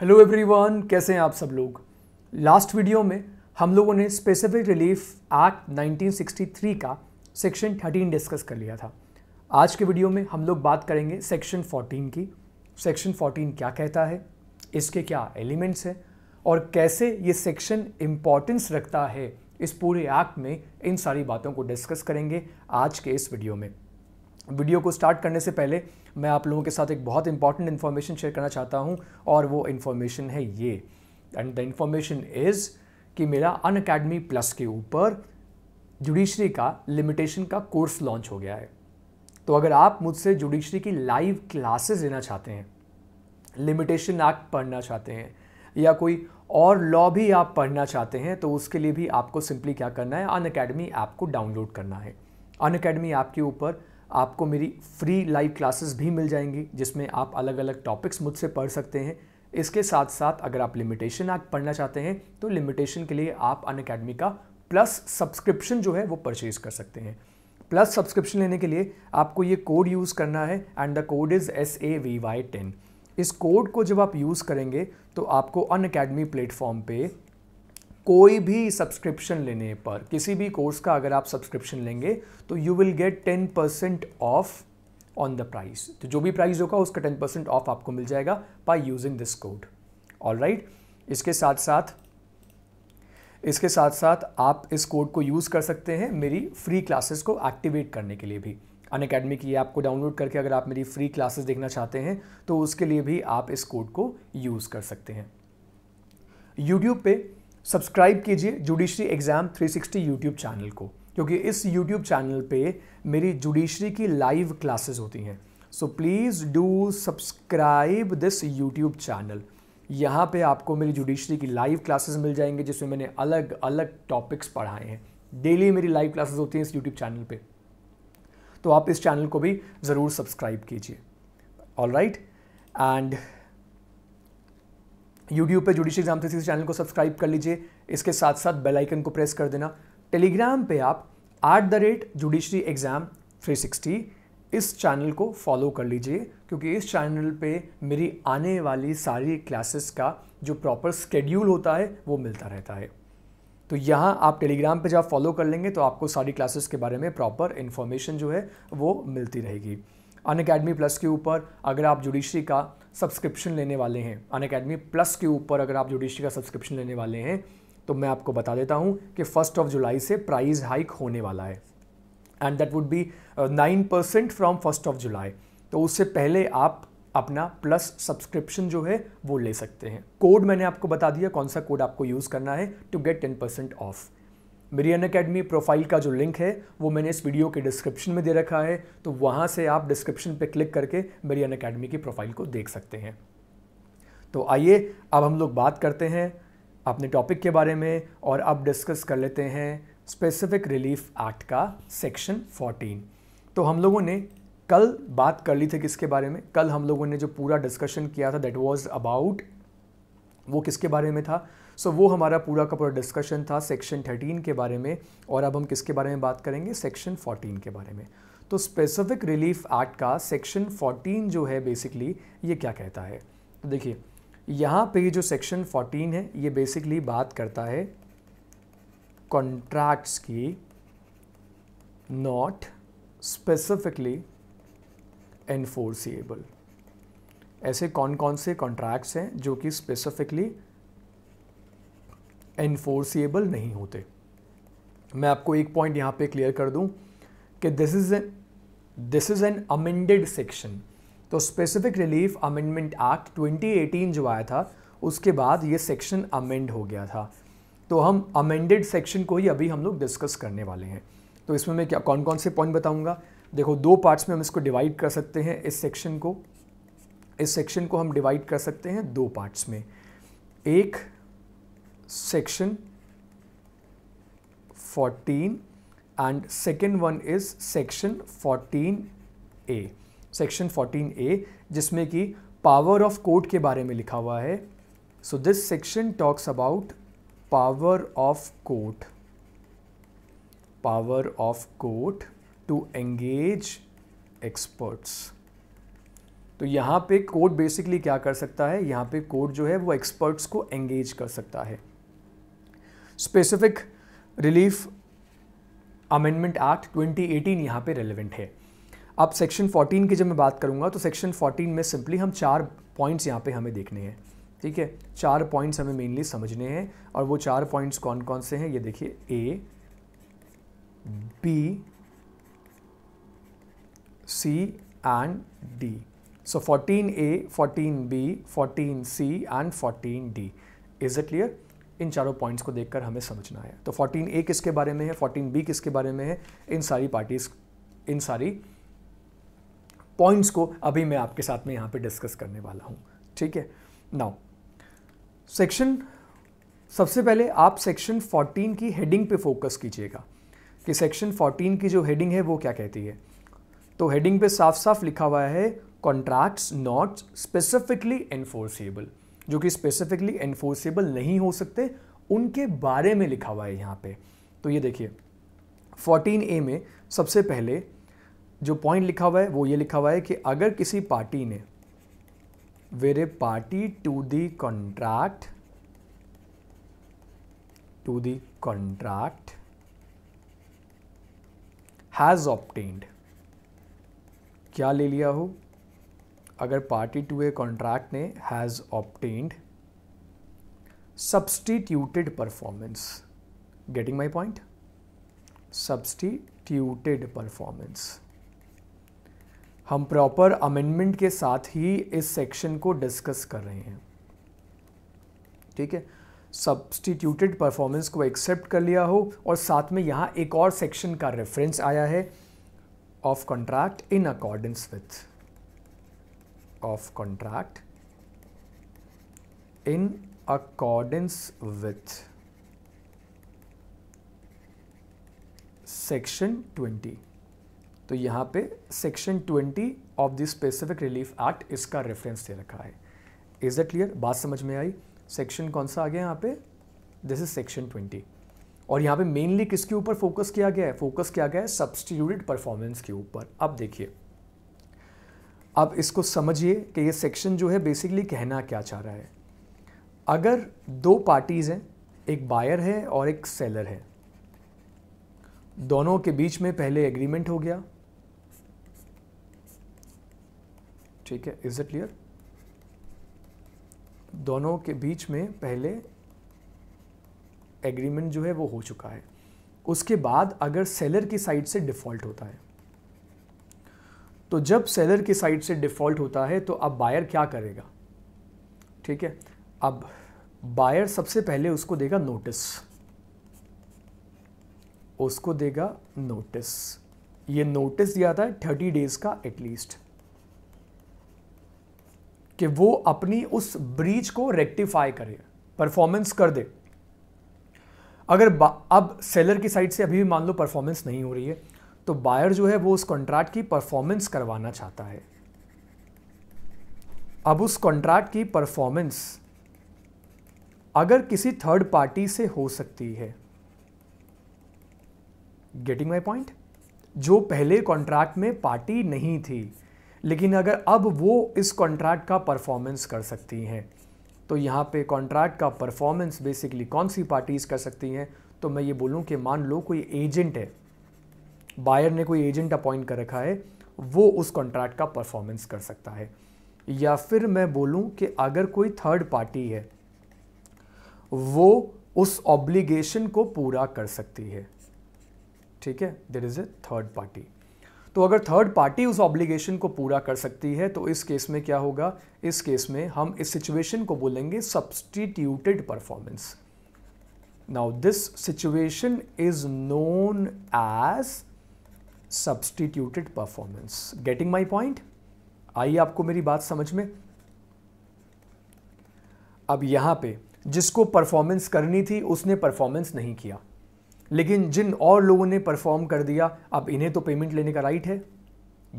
Hello everyone कैसे हैं आप सब लोग लास्ट वीडियो में हम लोगों ने स्पेसिफिक रिलीफ एक्ट 1963 का सेक्शन 13 डिस्कस कर लिया था आज के वीडियो में हम लोग बात करेंगे सेक्शन 14 की सेक्शन 14 क्या कहता है इसके क्या एलिमेंट्स हैं और कैसे ये सेक्शन इम्पॉर्टेंस रखता है इस पूरे एक्ट में इन सारी बातों को डिस्कस करेंगे आज के इस वीडियो में वीडियो को स्टार्ट करने से पहले मैं आप लोगों के साथ एक बहुत इंपॉर्टेंट इन्फॉर्मेशन शेयर करना चाहता हूँ और वो इन्फॉर्मेशन है ये एंड द इन्फॉर्मेशन इज़ कि मेरा अन अकेडमी प्लस के ऊपर जुडिशरी का लिमिटेशन का कोर्स लॉन्च हो गया है तो अगर आप मुझसे जुडिशरी की लाइव क्लासेस लेना चाहते हैं लिमिटेशन एक्ट पढ़ना चाहते हैं या कोई और लॉ भी आप पढ़ना चाहते हैं तो उसके लिए भी आपको सिंपली क्या करना है अन अकेडमी ऐप को डाउनलोड करना है अन अकेडमी ऐप के ऊपर आपको मेरी फ्री लाइव क्लासेस भी मिल जाएंगी जिसमें आप अलग अलग टॉपिक्स मुझसे पढ़ सकते हैं इसके साथ साथ अगर आप लिमिटेशन एक्ट पढ़ना चाहते हैं तो लिमिटेशन के लिए आप अन अकेडमी का प्लस सब्सक्रिप्शन जो है वो परचेज कर सकते हैं प्लस सब्सक्रिप्शन लेने के लिए आपको ये कोड यूज़ करना है and the code is S A V Y ten इस कोड को जब आप यूज़ करेंगे तो आपको अन अकेडमी प्लेटफॉर्म पे कोई भी सब्सक्रिप्शन लेने पर किसी भी कोर्स का अगर आप सब्सक्रिप्शन लेंगे तो you will get ten percent off on the price तो जो भी प्राइस होगा उसका टेन परसेंट ऑफ आपको मिल जाएगा by using this code all right इसके साथ साथ इसके साथ साथ आप इस कोड को यूज़ कर सकते हैं मेरी फ्री क्लासेस को एक्टिवेट करने के लिए भी अन अकेडमी की ऐप को डाउनलोड करके अगर आप मेरी फ्री क्लासेस देखना चाहते हैं तो उसके लिए भी आप इस कोड को यूज़ कर सकते हैं यूट्यूब पे सब्सक्राइब कीजिए जुडिशरी एग्ज़ाम 360 यूट्यूब चैनल को क्योंकि इस यूट्यूब चैनल पे मेरी जुडिशरी की लाइव क्लासेस होती हैं so please do subscribe this YouTube channel यहाँ पे आपको मेरी जुडिशरी की लाइव क्लासेस मिल जाएंगे जिसमें मैंने अलग अलग टॉपिक्स पढ़ाए हैं डेली मेरी लाइव क्लासेस होती हैं इस यूट्यूब चैनल पे तो आप इस चैनल को भी ज़रूर सब्सक्राइब कीजिए ऑल राइट एंड यूट्यूब पे जुडिशल एग्जाम थे चैनल को सब्सक्राइब कर लीजिए इसके साथ साथ बेल आइकन को प्रेस कर देना टेलीग्राम पे आप at the rate judiciary exam 360 इस चैनल को फॉलो कर लीजिए क्योंकि इस चैनल पे मेरी आने वाली सारी क्लासेस का जो प्रॉपर स्केड्यूल होता है वो मिलता रहता है तो यहाँ आप टेलीग्राम पे जब फॉलो कर लेंगे तो आपको सारी क्लासेस के बारे में प्रॉपर इन्फॉर्मेशन जो है वो मिलती रहेगी अन अकेडमी प्लस के ऊपर अगर आप जुडिशरी का सब्सक्रिप्शन लेने वाले हैं अन अकेडमी प्लस के ऊपर अगर आप जुडिशरी का सब्सक्रिप्शन लेने वाले हैं तो मैं आपको बता देता हूँ कि फर्स्ट ऑफ जुलाई से प्राइस हाइक होने वाला है and that would be nine percent from first of July तो उससे पहले आप अपना प्लस सब्सक्रिप्शन जो है वो ले सकते हैं कोड मैंने आपको बता दिया कौन सा कोड आपको यूज़ करना है to get ten percent off मेरी अन अकेडमी प्रोफाइल का जो लिंक है वो मैंने इस वीडियो के डिस्क्रिप्शन में दे रखा है तो वहाँ से आप डिस्क्रिप्शन पे क्लिक करके मेरी अन अकेडमी की प्रोफाइल को देख सकते हैं तो आइए अब हम लोग बात करते हैं अपने टॉपिक के बारे में और अब डिस्कस कर लेते हैं स्पेसिफिक रिलीफ एक्ट का सेक्शन 14 तो हम लोगों ने कल बात कर ली थी किसके बारे में कल हम लोगों ने जो पूरा डिस्कशन किया था दैट वाज अबाउट वो किसके बारे में था सो so, वो हमारा पूरा का पूरा डिस्कशन था सेक्शन 13 के बारे में और अब हम किसके बारे में बात करेंगे सेक्शन 14 के बारे में तो स्पेसिफिक रिलीफ एक्ट का सेक्शन 14 जो है बेसिकली ये क्या कहता है तो देखिए यहाँ पे जो सेक्शन 14 है ये बेसिकली बात करता है कॉन्ट्रैक्ट्स की नॉट स्पेसिफिकली एनफोर्सिएबल ऐसे कौन कौन से कॉन्ट्रैक्ट्स हैं जो कि स्पेसिफिकली एनफोर्सिएबल नहीं होते मैं आपको एक पॉइंट यहाँ पे क्लियर कर दूँ कि this is this is an amended section तो स्पेसिफिक रिलीफ अमेंडमेंट एक्ट 2018 जो आया था उसके बाद ये सेक्शन अमेंड हो गया था तो हम अमेंडेड सेक्शन को ही अभी हम लोग डिस्कस करने वाले हैं तो इसमें मैं क्या कौन कौन से पॉइंट बताऊंगा देखो दो पार्ट्स में हम इसको डिवाइड कर सकते हैं इस सेक्शन को इस सेक्शन को हम डिवाइड कर सकते हैं दो पार्ट्स में एक section 14 one is section 14 A section 14 A जिसमें कि पावर ऑफ कोर्ट के बारे में लिखा हुआ है so this section talks about power of court power of court to engage experts तो यहाँ पे कोर्ट बेसिकली क्या कर सकता है यहाँ पे कोर्ट जो है वो एक्सपर्ट्स को एंगेज कर सकता है स्पेसिफिक रिलीफ अमेंडमेंट एक्ट 2018 यहाँ पर रेलिवेंट है अब सेक्शन 14 की जब मैं बात करूँगा तो सेक्शन 14 में सिंपली हम चार पॉइंट्स यहाँ पे हमें देखने हैं ठीक है चार पॉइंट्स हमें मेनली समझने हैं और वो चार पॉइंट्स कौन कौन से हैं ये देखिए A B C and D So 14A, 14B, 14C and 14D. Is it clear? इन चारों पॉइंट्स को देखकर हमें समझना है तो 14A किसके बारे में है 14B किसके बारे में है इन सारी पार्टीज इन सारी पॉइंट्स को अभी मैं आपके साथ में यहाँ पे डिस्कस करने वाला हूँ ठीक है नाउ सेक्शन सबसे पहले आप सेक्शन 14 की हेडिंग पे फोकस कीजिएगा कि सेक्शन 14 की जो हेडिंग है वो क्या कहती है तो हेडिंग पे साफ साफ लिखा हुआ है कॉन्ट्रैक्ट्स नॉट स्पेसिफिकली एनफोर्सेबल जो कि स्पेसिफिकली एनफोर्सेबल नहीं हो सकते उनके बारे में लिखा हुआ है यहाँ पे तो ये देखिए 14 ए में सबसे पहले जो पॉइंट लिखा हुआ है वो ये लिखा हुआ है कि अगर किसी पार्टी ने where party to the contract to the contract has opted क्या ले लिया हो अगर पार्टी टू ए कॉन्ट्रैक्ट ने has opted substituted performance getting my point substituted performance हम प्रॉपर अमेंडमेंट के साथ ही इस सेक्शन को डिस्कस कर रहे हैं ठीक है सब्सटीट्यूटेड परफॉर्मेंस को एक्सेप्ट कर लिया हो और साथ में यहाँ एक और सेक्शन का रेफरेंस आया है of contract in accordance with of contract in accordance with section 20 तो यहां पे section 20 of the specific relief act इसका रेफरेंस दे रखा है इज़ इट क्लियर बात समझ में आई सेक्शन कौन सा आ गया यहां पे दिस इज सेक्शन 20 और यहाँ पे मेनली किसके ऊपर फोकस किया गया है फोकस किया गया है सब्सटीट्यूटेड परफॉर्मेंस के ऊपर अब देखिए अब इसको समझिए कि ये सेक्शन जो है बेसिकली कहना क्या चाह रहा है अगर दो पार्टीज़ हैं एक बायर है और एक सेलर है दोनों के बीच में पहले एग्रीमेंट हो गया ठीक है इज़ इट क्लियर दोनों के बीच में पहले एग्रीमेंट जो है वो हो चुका है उसके बाद अगर सेलर की साइड से डिफ़ॉल्ट होता है तो जब सेलर की साइड से डिफ़ॉल्ट होता है तो अब बायर क्या करेगा ठीक है अब बायर सबसे पहले उसको देगा नोटिस उसको देगा नोटिस ये नोटिस दिया था थर्टी डेज का एटलीस्ट कि वो अपनी उस ब्रीच को रेक्टिफाई करे परफॉर्मेंस कर दे अगर अब सेलर की साइड से अभी भी मान लो परफॉर्मेंस नहीं हो रही है तो बायर जो है वो उस कॉन्ट्रैक्ट की परफॉर्मेंस करवाना चाहता है अब उस कॉन्ट्रैक्ट की परफॉर्मेंस अगर किसी थर्ड पार्टी से हो सकती है गेटिंग माई पॉइंट जो पहले कॉन्ट्रैक्ट में पार्टी नहीं थी लेकिन अगर अब वो इस कॉन्ट्रैक्ट का परफॉर्मेंस कर सकती हैं तो यहाँ पे कॉन्ट्रैक्ट का परफॉर्मेंस बेसिकली कौन सी पार्टीज़ कर सकती हैं तो मैं ये बोलूँ कि मान लो कोई एजेंट है बायर ने कोई एजेंट अपॉइंट कर रखा है वो उस कॉन्ट्रैक्ट का परफॉर्मेंस कर सकता है या फिर मैं बोलूं कि अगर कोई थर्ड पार्टी है वो उस ऑब्लिगेशन को पूरा कर सकती है ठीक है there is a third party तो अगर थर्ड पार्टी उस ऑब्लिगेशन को पूरा कर सकती है तो इस केस में क्या होगा इस केस में हम इस सिचुएशन को बोलेंगे substituted performance now this situation is known as substituted performance getting my point आइए आपको मेरी बात समझ में अब यहां पे जिसको परफॉर्मेंस करनी थी उसने परफॉर्मेंस नहीं किया लेकिन जिन और लोगों ने परफॉर्म कर दिया अब इन्हें तो पेमेंट लेने का राइट है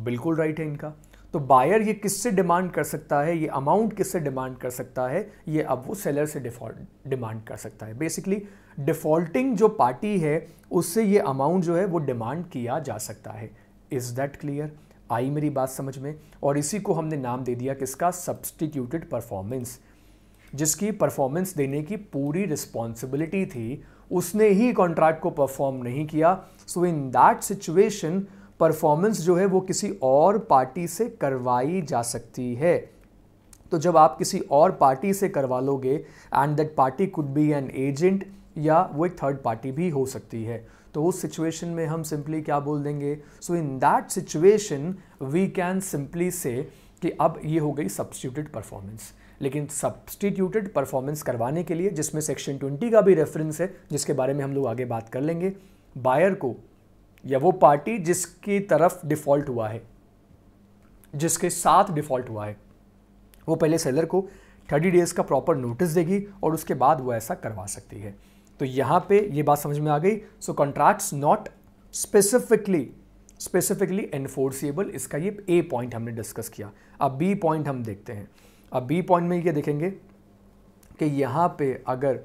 बिल्कुल राइट है इनका तो बायर ये किससे डिमांड कर सकता है ये अमाउंट किससे डिमांड कर सकता है ये अब वो सेलर से डिफॉल्ट डिमांड कर सकता है बेसिकली डिफॉल्टिंग जो पार्टी है उससे ये अमाउंट जो है वो डिमांड किया जा सकता है इज़ दैट क्लियर आई मेरी बात समझ में और इसी को हमने नाम दे दिया किसका सब्सटीट्यूटेड परफॉर्मेंस जिसकी परफॉर्मेंस देने की पूरी रिस्पॉन्सिबिलिटी थी उसने ही कॉन्ट्रैक्ट को परफॉर्म नहीं किया so in that situation performance जो है वो किसी और पार्टी से करवाई जा सकती है तो जब आप किसी और पार्टी से करवा लोगे and that party could be an agent या वो एक थर्ड पार्टी भी हो सकती है तो उस सिचुएशन में हम सिंपली क्या बोल देंगे so in that situation we can simply say कि अब ये हो गई सब्सटीट्यूटेड परफॉर्मेंस लेकिन सब्सटीट्यूटेड परफॉर्मेंस करवाने के लिए जिसमें सेक्शन 20 का भी रेफरेंस है जिसके बारे में हम लोग आगे बात कर लेंगे बायर को या वो पार्टी जिसकी तरफ डिफ़ॉल्ट हुआ है जिसके साथ डिफ़ॉल्ट हुआ है वो पहले सेलर को थर्टी डेज़ का प्रॉपर नोटिस देगी और उसके बाद वो ऐसा करवा सकती है तो यहाँ पे ये बात समझ में आ गई so contracts not specifically specifically enforceable इसका ये ए पॉइंट हमने डिस्कस किया अब बी पॉइंट हम देखते हैं अब बी पॉइंट में ये देखेंगे कि यहाँ पे अगर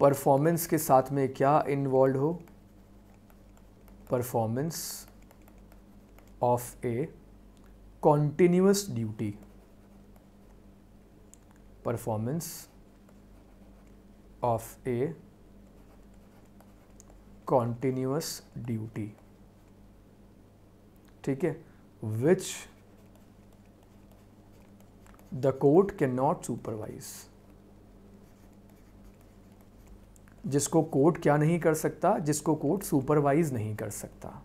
परफॉर्मेंस के साथ में क्या इन्वॉल्व हो performance of a continuous duty performance of a continuous duty ठीक है which the court can not supervise जिसको कोर्ट क्या नहीं कर सकता जिसको कोर्ट सुपरवाइज नहीं कर सकता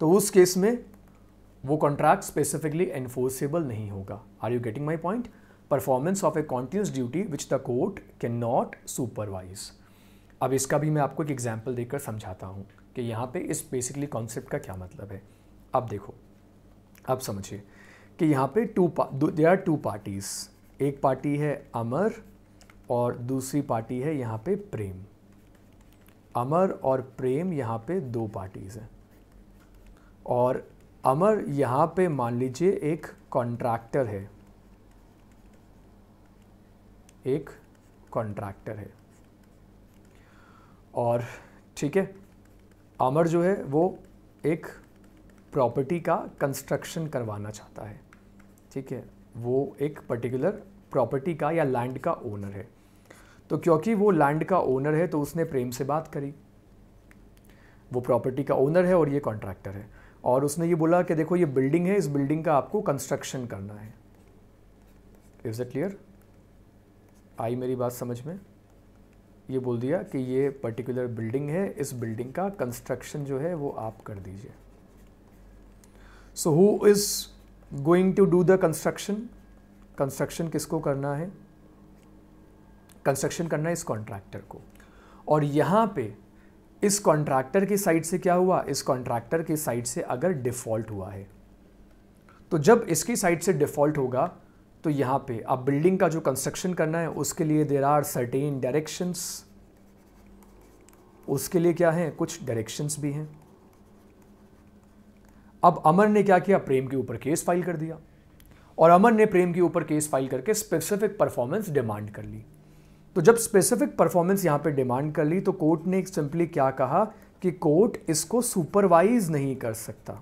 तो उस केस में वो कॉन्ट्रैक्ट स्पेसिफिकली एनफोर्सेबल नहीं होगा are you getting my point performance of a continuous duty which the court can not supervise अब इसका भी मैं आपको एक एग्जाम्पल देकर समझाता हूँ कि यहाँ पे इस बेसिकली कॉन्सेप्ट का क्या मतलब है अब देखो अब समझिए कि यहाँ पे two there are two parties एक पार्टी है अमर और दूसरी पार्टी है यहाँ पे प्रेम अमर और प्रेम यहाँ पे दो पार्टीज़ हैं और अमर यहाँ पे मान लीजिए एक कॉन्ट्रैक्टर है एक कॉन्ट्रैक्टर है और ठीक है अमर जो है वो एक प्रॉपर्टी का कंस्ट्रक्शन करवाना चाहता है ठीक है वो एक पर्टिकुलर प्रॉपर्टी का या लैंड का ओनर है तो क्योंकि वो लैंड का ओनर है तो उसने प्रेम से बात करी वो प्रॉपर्टी का ओनर है और ये कॉन्ट्रैक्टर है और उसने ये बोला कि देखो ये बिल्डिंग है इस बिल्डिंग का आपको कंस्ट्रक्शन करना है इज़ इट क्लियर आई मेरी बात समझ में ये बोल दिया कि ये पर्टिकुलर बिल्डिंग है इस बिल्डिंग का कंस्ट्रक्शन जो है वो आप कर दीजिए so who is going to do the construction construction किसको करना है कंस्ट्रक्शन करना है इस कॉन्ट्रैक्टर को और यहाँ पे इस कॉन्ट्रैक्टर की साइड से क्या हुआ इस कॉन्ट्रैक्टर की साइड से अगर डिफ़ॉल्ट हुआ है तो जब इसकी साइड से डिफ़ॉल्ट होगा तो यहाँ पे आप बिल्डिंग का जो कंस्ट्रक्शन करना है उसके लिए देर आर सर्टेन डायरेक्शंस उसके लिए क्या है कुछ डायरेक्शंस भी हैं अब अमर ने क्या किया प्रेम के ऊपर केस फाइल कर दिया और अमर ने प्रेम के ऊपर केस फाइल करके स्पेसिफिक परफॉर्मेंस डिमांड कर ली तो जब स्पेसिफिक परफॉर्मेंस यहाँ पे डिमांड कर ली तो कोर्ट ने सिंपली क्या कहा कि कोर्ट इसको सुपरवाइज नहीं कर सकता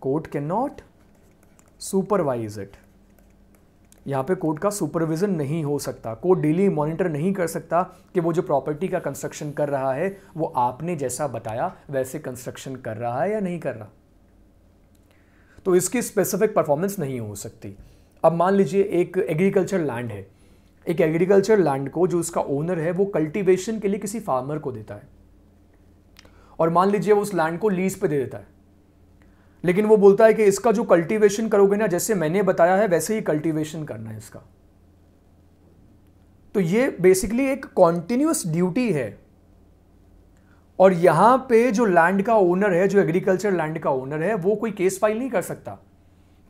court can not supervise it यहाँ पे कोर्ट का सुपरविजन नहीं हो सकता कोर्ट डेली मॉनिटर नहीं कर सकता कि वो जो प्रॉपर्टी का कंस्ट्रक्शन कर रहा है वो आपने जैसा बताया वैसे कंस्ट्रक्शन कर रहा है या नहीं कर रहा तो इसकी स्पेसिफिक परफॉर्मेंस नहीं हो सकती अब मान लीजिए एक एग्रीकल्चर लैंड है एक एग्रीकल्चर लैंड को जो उसका ओनर है वो कल्टीवेशन के लिए किसी फार्मर को देता है और मान लीजिए वो उस लैंड को लीज पे दे देता है लेकिन वो बोलता है कि इसका जो कल्टीवेशन करोगे ना जैसे मैंने बताया है वैसे ही कल्टीवेशन करना है इसका तो ये बेसिकली एक कॉन्टिन्यूस ड्यूटी है और यहां पे जो लैंड का ओनर है जो एग्रीकल्चर लैंड का ओनर है वो कोई केस फाइल नहीं कर सकता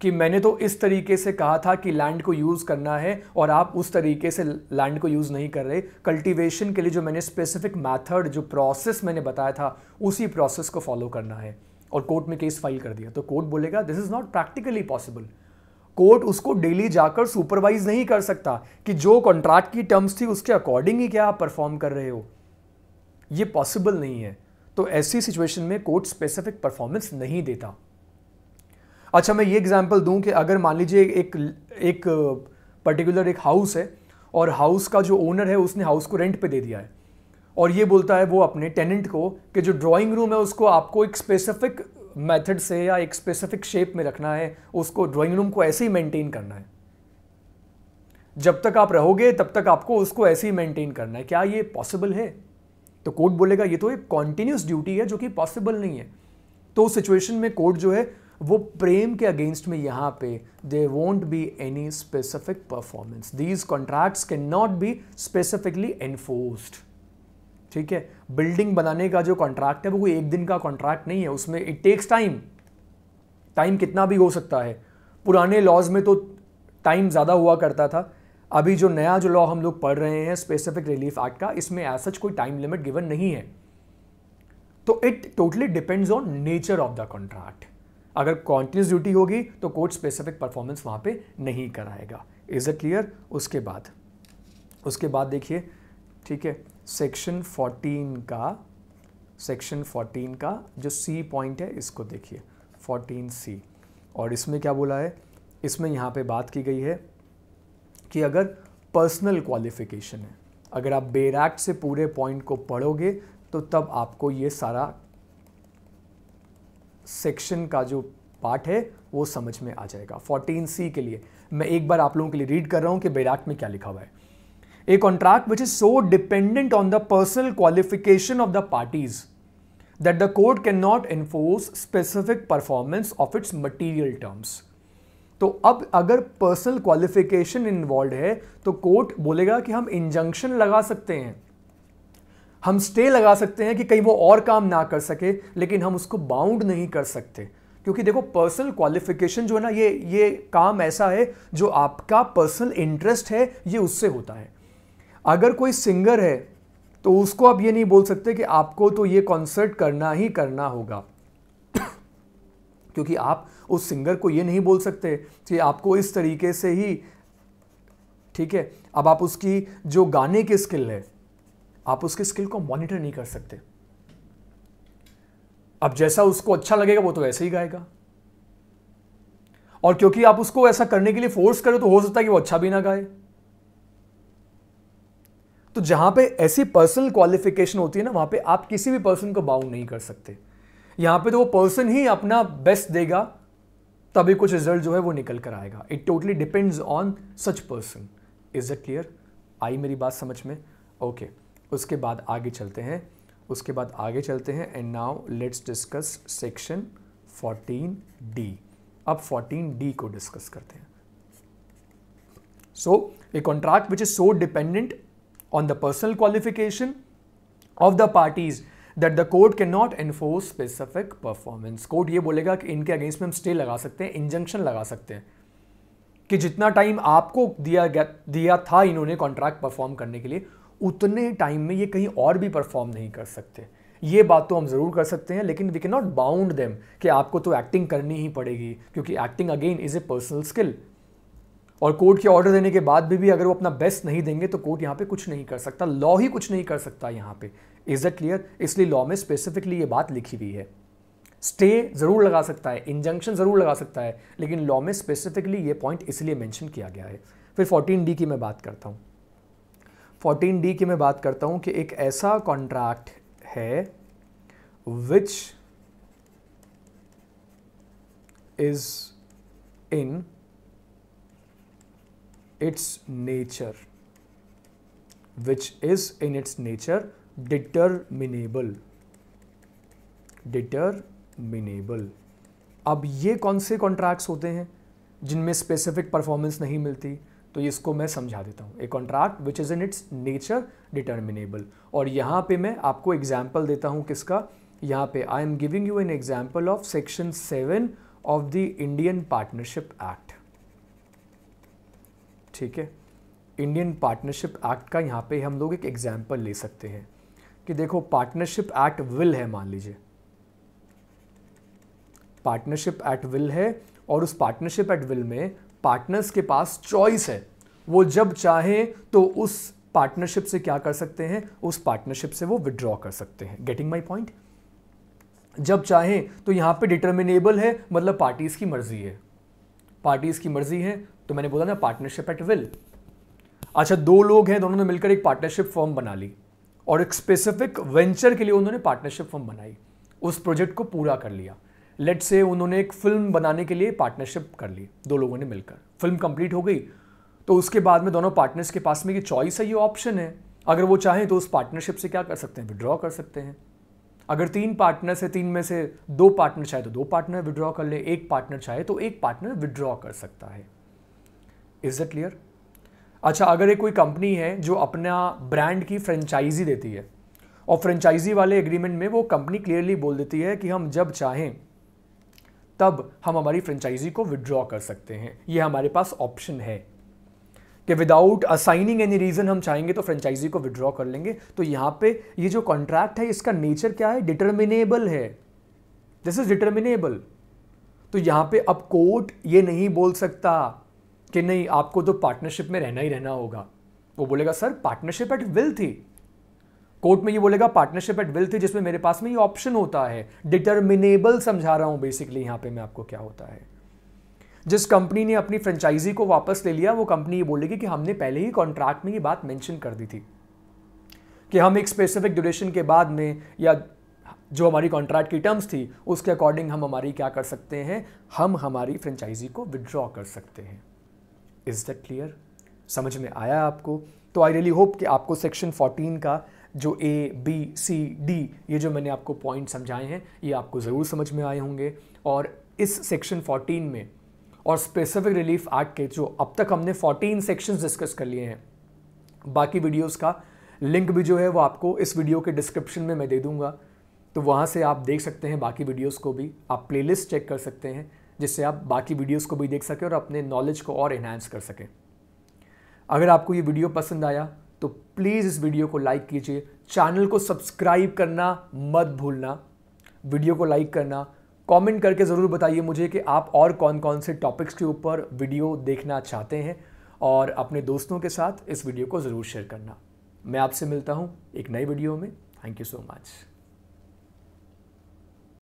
कि मैंने तो इस तरीके से कहा था कि लैंड को यूज़ करना है और आप उस तरीके से लैंड को यूज़ नहीं कर रहे कल्टीवेशन के लिए जो मैंने स्पेसिफिक मेथड जो प्रोसेस मैंने बताया था उसी प्रोसेस को फॉलो करना है और कोर्ट में केस फाइल कर दिया तो कोर्ट बोलेगा this is not practically possible court उसको डेली जाकर सुपरवाइज नहीं कर सकता कि जो कॉन्ट्रैक्ट की टर्म्स थी उसके अकॉर्डिंग ही क्या आप परफॉर्म कर रहे हो ये पॉसिबल नहीं है तो ऐसी सिचुएशन में कोर्ट स्पेसिफिक परफॉर्मेंस नहीं देता अच्छा मैं ये एग्जाम्पल दूँ कि अगर मान लीजिए एक एक पर्टिकुलर एक हाउस है और हाउस का जो ओनर है उसने हाउस को रेंट पे दे दिया है और ये बोलता है वो अपने टेनेंट को कि जो ड्राइंग रूम है उसको आपको एक स्पेसिफिक मेथड से या एक स्पेसिफिक शेप में रखना है उसको ड्राइंग रूम को ऐसे ही मेंटेन करना है जब तक आप रहोगे तब तक आपको उसको ऐसे ही मेंटेन करना है क्या ये पॉसिबल है तो कोर्ट बोलेगा ये तो एक कॉन्टीन्यूस ड्यूटी है जो कि पॉसिबल नहीं है तो उस सिचुएशन में कोर्ट जो है वो प्रेम के अगेंस्ट में यहाँ पे they won't be any specific performance these contracts can not be specifically enforced ठीक है बिल्डिंग बनाने का जो कॉन्ट्रैक्ट है वो कोई एक दिन का कॉन्ट्रैक्ट नहीं है उसमें इट टेक्स टाइम टाइम कितना भी हो सकता है पुराने लॉज में तो टाइम ज़्यादा हुआ करता था अभी जो नया जो लॉ हम लोग पढ़ रहे हैं स्पेसिफिक रिलीफ एक्ट का इसमें एज सच कोई टाइम लिमिट गिवन नहीं है तो it totally depends on nature of the contract अगर कॉन्टीन्यूस ड्यूटी होगी तो कोर्ट स्पेसिफिक परफॉर्मेंस वहाँ पे नहीं कराएगा इज़ इट क्लियर उसके बाद उसके बाद देखिए ठीक है सेक्शन 14 का सेक्शन 14 का जो सी पॉइंट है इसको देखिए 14 सी और इसमें क्या बोला है इसमें यहाँ पे बात की गई है कि अगर पर्सनल क्वालिफिकेशन है अगर आप बेरैक्ट से पूरे पॉइंट को पढ़ोगे तो तब आपको ये सारा सेक्शन का जो पार्ट है वो समझ में आ जाएगा फोर्टीन सी के लिए मैं एक बार आप लोगों के लिए रीड कर रहा हूं कि बैराक में क्या लिखा हुआ है a contract which is so dependent on the personal qualification of the parties that the court can not enforce specific performance of its material terms तो अब अगर पर्सनल क्वालिफिकेशन इन्वॉल्व है तो कोर्ट बोलेगा कि हम इंजंक्शन लगा सकते हैं हम स्टे लगा सकते हैं कि कहीं वो और काम ना कर सके लेकिन हम उसको बाउंड नहीं कर सकते क्योंकि देखो पर्सनल क्वालिफिकेशन जो है ना ये ये काम ऐसा है जो आपका पर्सनल इंटरेस्ट है ये उससे होता है अगर कोई सिंगर है तो उसको आप ये नहीं बोल सकते कि आपको तो ये कॉन्सर्ट करना ही करना होगा क्योंकि आप उस सिंगर को ये नहीं बोल सकते कि आपको इस तरीके से ही ठीक है अब आप उसकी जो गाने की स्किल है आप उसकी स्किल को मॉनिटर नहीं कर सकते अब जैसा उसको अच्छा लगेगा वो तो वैसे ही गाएगा और क्योंकि आप उसको ऐसा करने के लिए फोर्स करो तो हो सकता है कि वो अच्छा भी ना गाए तो जहां पे ऐसी पर्सनल क्वालिफिकेशन होती है ना वहां पे आप किसी भी पर्सन को बाउंड नहीं कर सकते यहां पे तो वो पर्सन ही अपना बेस्ट देगा तभी कुछ रिजल्ट जो है वो निकल कर आएगा it totally depends on such person is it clear I मेरी बात समझ में ओके okay. उसके बाद आगे चलते हैं उसके बाद आगे चलते हैं and now let's discuss section D अब डी को डिस्कस करते हैं so a contract which is so dependent on the personal qualification of the parties that the court can not enforce specific performance court ये बोलेगा कि इनके against में हम स्टे लगा सकते हैं इंजंक्शन लगा सकते हैं कि जितना टाइम आपको दिया गया दिया था इन्होंने कॉन्ट्रैक्ट परफॉर्म करने के लिए उतने टाइम में ये कहीं और भी परफॉर्म नहीं कर सकते ये बात तो हम ज़रूर कर सकते हैं लेकिन वी के नॉट बाउंड देम कि आपको तो एक्टिंग करनी ही पड़ेगी क्योंकि acting again is a personal skill और कोर्ट के ऑर्डर देने के बाद भी भी अगर वो अपना बेस्ट नहीं देंगे तो कोर्ट यहाँ पे कुछ नहीं कर सकता लॉ ही कुछ नहीं कर सकता यहाँ पे इज़ दट क्लियर इसलिए लॉ में स्पेसिफिकली ये बात लिखी हुई है स्टे ज़रूर लगा सकता है इंजंक्शन ज़रूर लगा सकता है लेकिन लॉ में स्पेसिफिकली ये पॉइंट इसलिए मैंशन किया गया है फिर फोर्टीन डी की मैं बात करता हूँ फोर्टीन डी की मैं बात करता हूं कि एक ऐसा कॉन्ट्रैक्ट है which is in its nature which is in its nature determinable determinable अब ये कौन से कॉन्ट्रैक्ट्स होते हैं जिनमें स्पेसिफिक परफॉर्मेंस नहीं मिलती तो इसको मैं समझा देता हूँ a contract which is in its nature determinable और यहाँ पे मैं आपको एग्जाम्पल देता हूँ किसका यहाँ पे I am giving you an example of section seven of the Indian partnership act ठीक है इंडियन पार्टनरशिप एक्ट का यहाँ पे हम लोग एक एग्जाम्पल ले सकते हैं कि देखो पार्टनरशिप एक्ट विल है मान लीजिए पार्टनरशिप एक्ट विल है और उस पार्टनरशिप एक्ट विल में पार्टनर्स के पास चॉइस है वो जब चाहें तो उस पार्टनरशिप से क्या कर सकते हैं उस पार्टनरशिप से वो विड्रॉ कर सकते हैं गेटिंग माई पॉइंट जब चाहें तो यहां पे डिटर्मिनेबल है मतलब पार्टीज़ की मर्जी है पार्टीज़ की मर्जी है तो मैंने बोला ना पार्टनरशिप एट विल अच्छा दो लोग हैं दोनों ने मिलकर एक पार्टनरशिप फॉर्म बना ली और एक स्पेसिफिक वेंचर के लिए उन्होंने पार्टनरशिप फॉर्म बनाई उस प्रोजेक्ट को पूरा कर लिया लेट से उन्होंने एक फिल्म बनाने के लिए पार्टनरशिप कर ली दो लोगों ने मिलकर फिल्म कंप्लीट हो गई तो उसके बाद में दोनों पार्टनर्स के पास में ये चॉइस है ये ऑप्शन है अगर वो चाहें तो उस पार्टनरशिप से क्या कर सकते हैं विड्रॉ कर सकते हैं अगर तीन पार्टनर्स है तीन में से दो पार्टनर चाहे तो दो पार्टनर विड्रॉ कर ले एक पार्टनर चाहे तो एक पार्टनर विड्रॉ कर सकता है इज दट क्लियर अच्छा अगर एक कोई कंपनी है जो अपना ब्रांड की फ्रेंचाइजी देती है और फ्रेंचाइजी वाले एग्रीमेंट में वो कंपनी क्लियरली बोल देती है कि हम जब चाहें तब हम हमारी फ्रेंचाइजी को विड्रॉ कर सकते हैं ये हमारे पास ऑप्शन है कि विदाउट असाइनिंग एनी रीज़न हम चाहेंगे तो फ्रेंचाइजी को विड्रॉ कर लेंगे तो यहाँ पे ये जो कॉन्ट्रैक्ट है इसका नेचर क्या है डिटर्मिनेबल है दिस इज डिटर्मिनेबल तो यहाँ पे अब कोर्ट ये नहीं बोल सकता कि नहीं आपको तो पार्टनरशिप में रहना ही रहना होगा वो बोलेगा सर पार्टनरशिप एट विल थी कोर्ट में ये बोलेगा पार्टनरशिप एट विल थी जिसमें मेरे पास में ये ऑप्शन होता है डिटर्मिनेबल समझा रहा हूं बेसिकली यहां पे मैं आपको क्या होता है जिस कंपनी ने अपनी फ्रेंचाइजी को वापस ले लिया वो कंपनी ये बोलेगी कि हमने पहले ही कॉन्ट्रैक्ट में ये बात मेंशन कर दी थी कि हम एक स्पेसिफिक ड्यूरेशन के बाद में या जो हमारी कॉन्ट्रैक्ट की टर्म्स थी उसके अकॉर्डिंग हम हमारी क्या कर सकते हैं हम हमारी फ्रेंचाइजी को विड्रॉ कर सकते हैं इज़ दैट क्लियर समझ में आया आपको तो आई रियली होप कि आपको सेक्शन 14 का जो ए बी सी डी ये जो मैंने आपको पॉइंट समझाए हैं ये आपको ज़रूर समझ में आए होंगे और इस सेक्शन 14 में और स्पेसिफिक रिलीफ एक्ट के जो अब तक हमने 14 सेक्शंस डिस्कस कर लिए हैं बाकी वीडियोस का लिंक भी जो है वो आपको इस वीडियो के डिस्क्रिप्शन में मैं दे दूंगा तो वहाँ से आप देख सकते हैं बाकी वीडियोस को भी आप प्लेलिस्ट चेक कर सकते हैं जिससे आप बाकी वीडियोस को भी देख सकें और अपने नॉलेज को और इन्हांस कर सकें अगर आपको ये वीडियो पसंद आया तो प्लीज़ इस वीडियो को लाइक कीजिए चैनल को सब्सक्राइब करना मत भूलना वीडियो को लाइक करना कमेंट करके ज़रूर बताइए मुझे कि आप और कौन कौन से टॉपिक्स के ऊपर वीडियो देखना चाहते हैं और अपने दोस्तों के साथ इस वीडियो को ज़रूर शेयर करना मैं आपसे मिलता हूँ एक नई वीडियो में थैंक यू सो मच